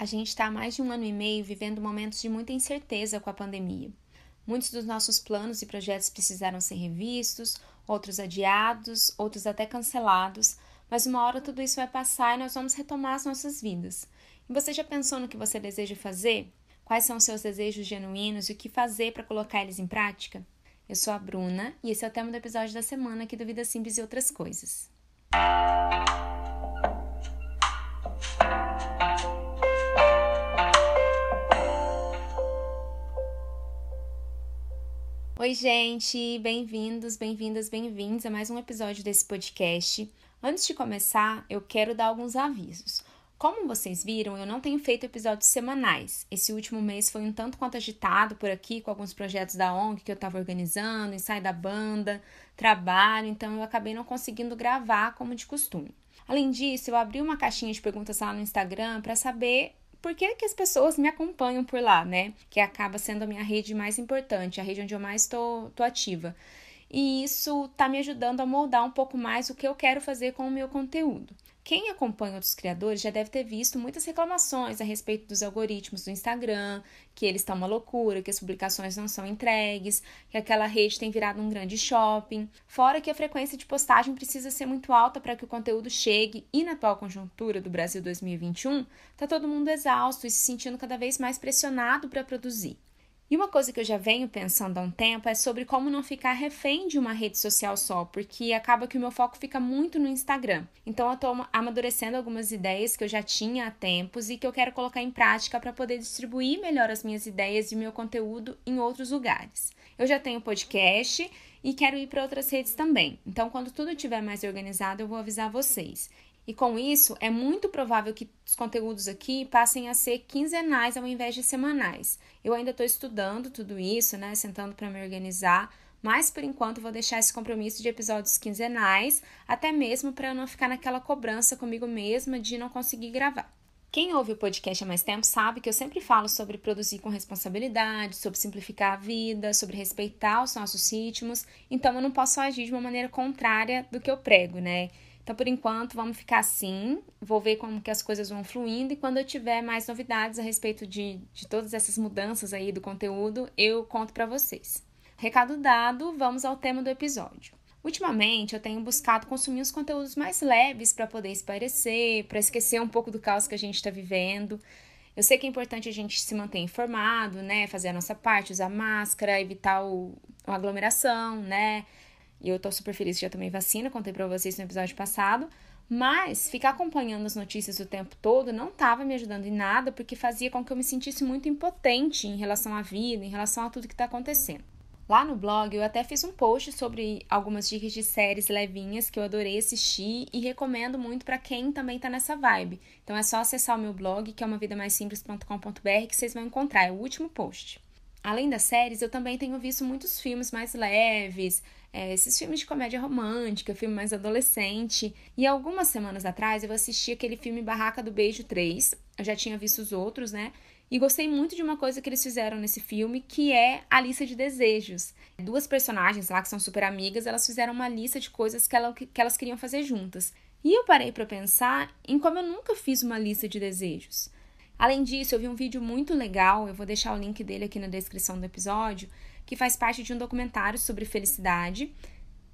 A gente está há mais de um ano e meio vivendo momentos de muita incerteza com a pandemia. Muitos dos nossos planos e projetos precisaram ser revistos, outros adiados, outros até cancelados, mas uma hora tudo isso vai passar e nós vamos retomar as nossas vidas. E você já pensou no que você deseja fazer? Quais são os seus desejos genuínos e o que fazer para colocar eles em prática? Eu sou a Bruna e esse é o tema do episódio da semana aqui do Vida Simples e Outras Coisas. Música Oi, gente, bem-vindos, bem-vindas, bem-vindos a mais um episódio desse podcast. Antes de começar, eu quero dar alguns avisos. Como vocês viram, eu não tenho feito episódios semanais. Esse último mês foi um tanto quanto agitado por aqui, com alguns projetos da ONG que eu estava organizando, ensaio da banda, trabalho, então eu acabei não conseguindo gravar como de costume. Além disso, eu abri uma caixinha de perguntas lá no Instagram para saber por que, que as pessoas me acompanham por lá, né? Que acaba sendo a minha rede mais importante, a rede onde eu mais estou ativa. E isso está me ajudando a moldar um pouco mais o que eu quero fazer com o meu conteúdo. Quem acompanha outros criadores já deve ter visto muitas reclamações a respeito dos algoritmos do Instagram, que eles estão uma loucura, que as publicações não são entregues, que aquela rede tem virado um grande shopping. Fora que a frequência de postagem precisa ser muito alta para que o conteúdo chegue, e na atual conjuntura do Brasil 2021, está todo mundo exausto e se sentindo cada vez mais pressionado para produzir. E uma coisa que eu já venho pensando há um tempo é sobre como não ficar refém de uma rede social só, porque acaba que o meu foco fica muito no Instagram. Então eu estou amadurecendo algumas ideias que eu já tinha há tempos e que eu quero colocar em prática para poder distribuir melhor as minhas ideias e meu conteúdo em outros lugares. Eu já tenho podcast e quero ir para outras redes também. Então, quando tudo estiver mais organizado, eu vou avisar vocês. E com isso, é muito provável que os conteúdos aqui passem a ser quinzenais ao invés de semanais. Eu ainda estou estudando tudo isso, né? Sentando para me organizar. Mas por enquanto vou deixar esse compromisso de episódios quinzenais, até mesmo para eu não ficar naquela cobrança comigo mesma de não conseguir gravar. Quem ouve o podcast há mais tempo sabe que eu sempre falo sobre produzir com responsabilidade, sobre simplificar a vida, sobre respeitar os nossos ritmos, então eu não posso agir de uma maneira contrária do que eu prego, né? Então, por enquanto, vamos ficar assim. Vou ver como que as coisas vão fluindo. E quando eu tiver mais novidades a respeito de, de todas essas mudanças aí do conteúdo, eu conto para vocês. Recado dado, vamos ao tema do episódio. Ultimamente, eu tenho buscado consumir os conteúdos mais leves para poder espairecer, para esquecer um pouco do caos que a gente está vivendo. Eu sei que é importante a gente se manter informado, né? Fazer a nossa parte, usar máscara, evitar o, a aglomeração, né? E eu tô super feliz que já tomei vacina, contei pra vocês no episódio passado. Mas ficar acompanhando as notícias o tempo todo não estava me ajudando em nada, porque fazia com que eu me sentisse muito impotente em relação à vida, em relação a tudo que está acontecendo. Lá no blog eu até fiz um post sobre algumas dicas de séries levinhas que eu adorei assistir e recomendo muito para quem também está nessa vibe. Então é só acessar o meu blog, que é uma vida mais simples.com.br, que vocês vão encontrar, é o último post. Além das séries, eu também tenho visto muitos filmes mais leves, é, esses filmes de comédia romântica, filme mais adolescente. E algumas semanas atrás eu assisti aquele filme Barraca do Beijo 3. Eu já tinha visto os outros, né? E gostei muito de uma coisa que eles fizeram nesse filme, que é a lista de desejos. Duas personagens lá que são super amigas, elas fizeram uma lista de coisas que, ela, que elas queriam fazer juntas. E eu parei para pensar em como eu nunca fiz uma lista de desejos. Além disso, eu vi um vídeo muito legal, eu vou deixar o link dele aqui na descrição do episódio, que faz parte de um documentário sobre felicidade.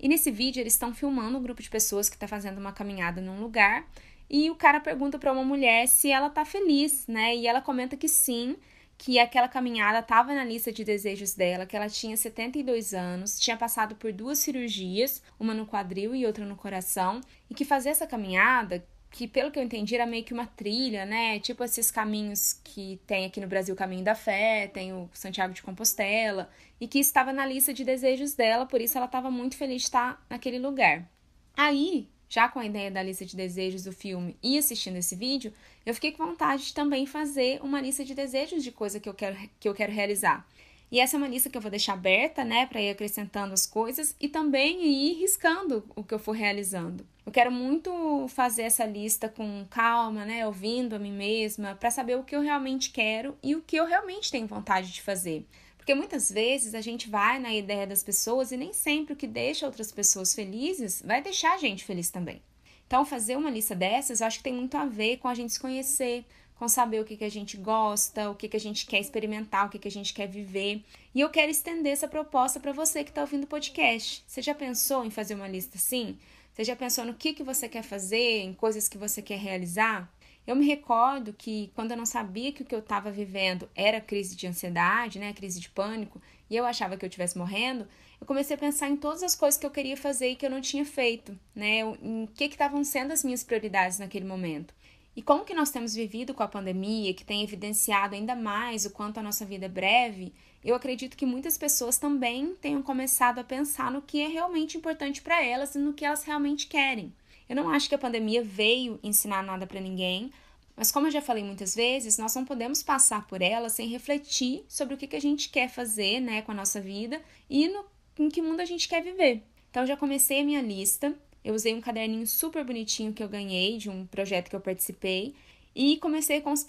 E nesse vídeo eles estão filmando um grupo de pessoas que está fazendo uma caminhada num lugar e o cara pergunta para uma mulher se ela tá feliz, né? E ela comenta que sim, que aquela caminhada estava na lista de desejos dela, que ela tinha 72 anos, tinha passado por duas cirurgias, uma no quadril e outra no coração, e que fazer essa caminhada que pelo que eu entendi era meio que uma trilha, né? Tipo esses caminhos que tem aqui no Brasil, o Caminho da Fé, tem o Santiago de Compostela, e que estava na lista de desejos dela, por isso ela estava muito feliz de estar naquele lugar. Aí, já com a ideia da lista de desejos do filme e assistindo esse vídeo, eu fiquei com vontade de também fazer uma lista de desejos de coisa que eu quero, que eu quero realizar. E essa é uma lista que eu vou deixar aberta, né, para ir acrescentando as coisas e também ir riscando o que eu for realizando. Eu quero muito fazer essa lista com calma, né, ouvindo a mim mesma, para saber o que eu realmente quero e o que eu realmente tenho vontade de fazer. Porque muitas vezes a gente vai na ideia das pessoas e nem sempre o que deixa outras pessoas felizes vai deixar a gente feliz também. Então, fazer uma lista dessas eu acho que tem muito a ver com a gente se conhecer, com saber o que, que a gente gosta, o que, que a gente quer experimentar, o que, que a gente quer viver. E eu quero estender essa proposta para você que está ouvindo o podcast. Você já pensou em fazer uma lista assim? Você já pensou no que, que você quer fazer, em coisas que você quer realizar? Eu me recordo que quando eu não sabia que o que eu estava vivendo era crise de ansiedade, né, crise de pânico, e eu achava que eu estivesse morrendo, eu comecei a pensar em todas as coisas que eu queria fazer e que eu não tinha feito, né, em que estavam sendo as minhas prioridades naquele momento. E como que nós temos vivido com a pandemia, que tem evidenciado ainda mais o quanto a nossa vida é breve, eu acredito que muitas pessoas também tenham começado a pensar no que é realmente importante para elas e no que elas realmente querem. Eu não acho que a pandemia veio ensinar nada para ninguém, mas como eu já falei muitas vezes, nós não podemos passar por ela sem refletir sobre o que, que a gente quer fazer né, com a nossa vida e no, em que mundo a gente quer viver. Então já comecei a minha lista eu usei um caderninho super bonitinho que eu ganhei de um projeto que eu participei e comecei com os,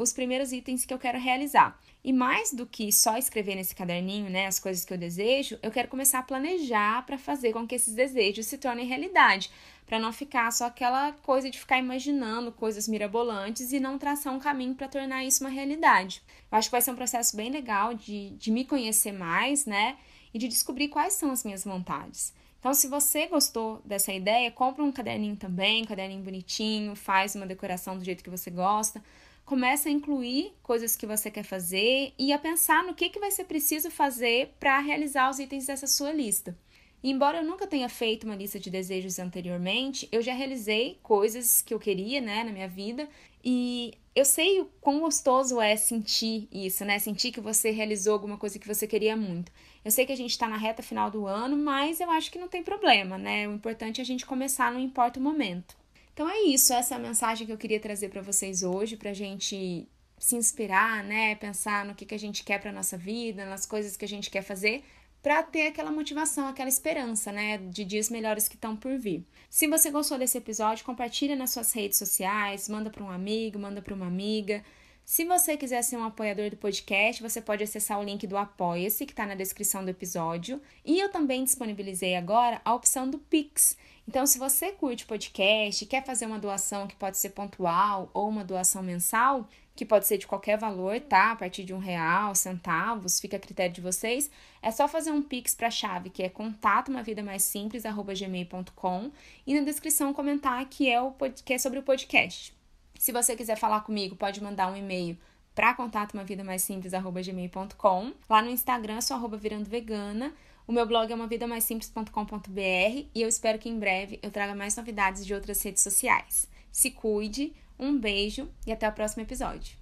os primeiros itens que eu quero realizar. E mais do que só escrever nesse caderninho, né, as coisas que eu desejo, eu quero começar a planejar para fazer com que esses desejos se tornem realidade, para não ficar só aquela coisa de ficar imaginando coisas mirabolantes e não traçar um caminho para tornar isso uma realidade. Eu acho que vai ser um processo bem legal de, de me conhecer mais, né? e de descobrir quais são as minhas vontades. Então, se você gostou dessa ideia, compra um caderninho também, um caderninho bonitinho, faz uma decoração do jeito que você gosta, começa a incluir coisas que você quer fazer e a pensar no que, que vai ser preciso fazer para realizar os itens dessa sua lista. E, embora eu nunca tenha feito uma lista de desejos anteriormente, eu já realizei coisas que eu queria, né, na minha vida, e eu sei o quão gostoso é sentir isso, né? Sentir que você realizou alguma coisa que você queria muito. Eu sei que a gente está na reta final do ano, mas eu acho que não tem problema, né? O importante é a gente começar, não importa o momento. Então é isso, essa é a mensagem que eu queria trazer para vocês hoje, para a gente se inspirar, né? Pensar no que, que a gente quer para nossa vida, nas coisas que a gente quer fazer, para ter aquela motivação, aquela esperança, né, de dias melhores que estão por vir. Se você gostou desse episódio, compartilha nas suas redes sociais, manda para um amigo, manda para uma amiga. Se você quiser ser um apoiador do podcast, você pode acessar o link do Apoia-se, que está na descrição do episódio. E eu também disponibilizei agora a opção do Pix. Então, se você curte podcast, quer fazer uma doação que pode ser pontual ou uma doação mensal, que pode ser de qualquer valor, tá? A partir de um real, centavos, fica a critério de vocês. É só fazer um pix para a chave que é contato uma vida mais simples gmail.com e na descrição comentar que é o que é sobre o podcast. Se você quiser falar comigo, pode mandar um e-mail para contato uma vida mais simples gmail.com. Lá no Instagram sou arroba virando vegana. O meu blog é simples.com.br e eu espero que em breve eu traga mais novidades de outras redes sociais. Se cuide, um beijo e até o próximo episódio.